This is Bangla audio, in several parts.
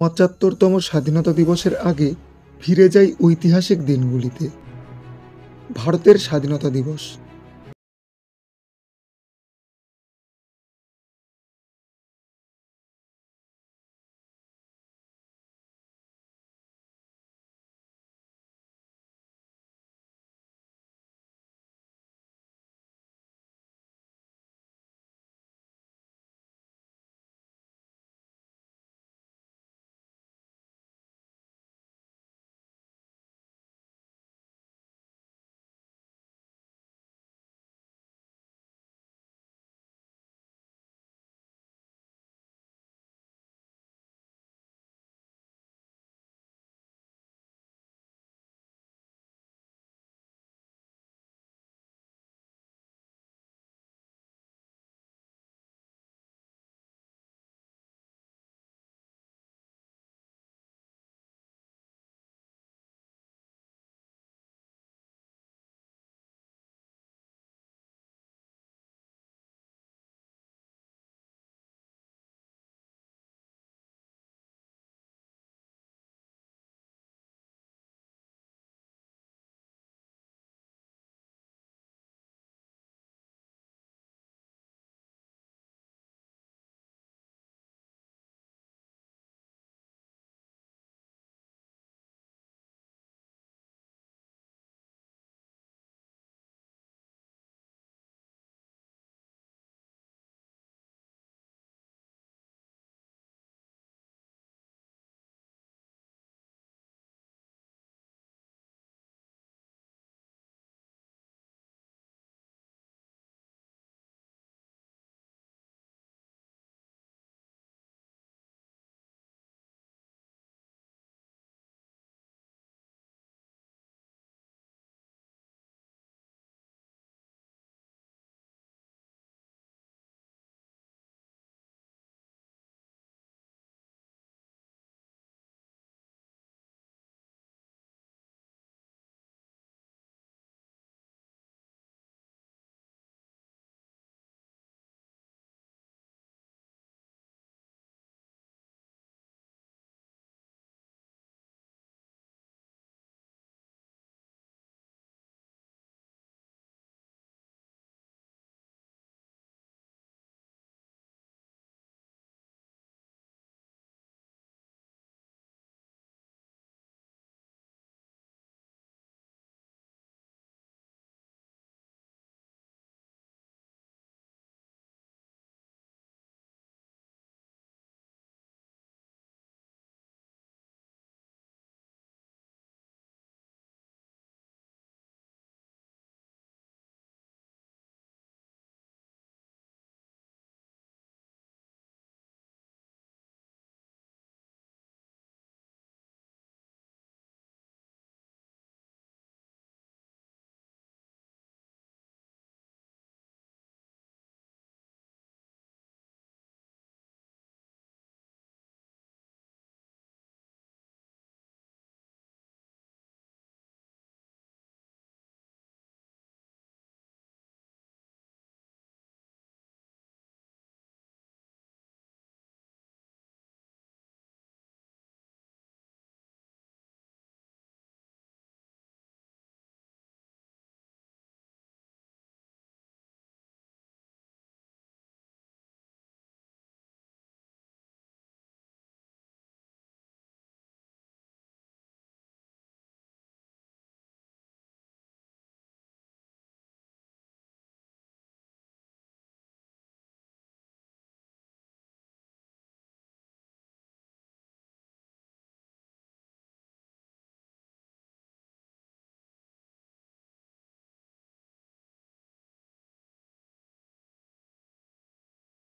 পঁচাত্তরতম স্বাধীনতা দিবসের আগে ফিরে যাই ঐতিহাসিক দিনগুলিতে ভারতের স্বাধীনতা দিবস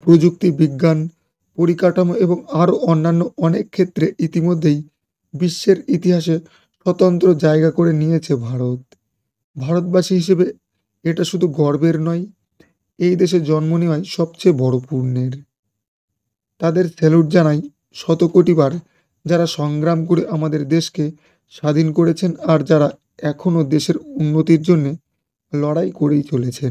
প্রযুক্তি বিজ্ঞান পরিকাঠামো এবং আরও অন্যান্য অনেক ক্ষেত্রে ইতিমধ্যেই বিশ্বের ইতিহাসে স্বতন্ত্র জায়গা করে নিয়েছে ভারত ভারতবাসী হিসেবে এটা শুধু গর্বের নয় এই দেশে জন্ম নেওয়াই সবচেয়ে বড় পূর্ণের তাদের স্যালুট জানাই শত কোটিবার যারা সংগ্রাম করে আমাদের দেশকে স্বাধীন করেছেন আর যারা এখনও দেশের উন্নতির জন্যে লড়াই করেই চলেছেন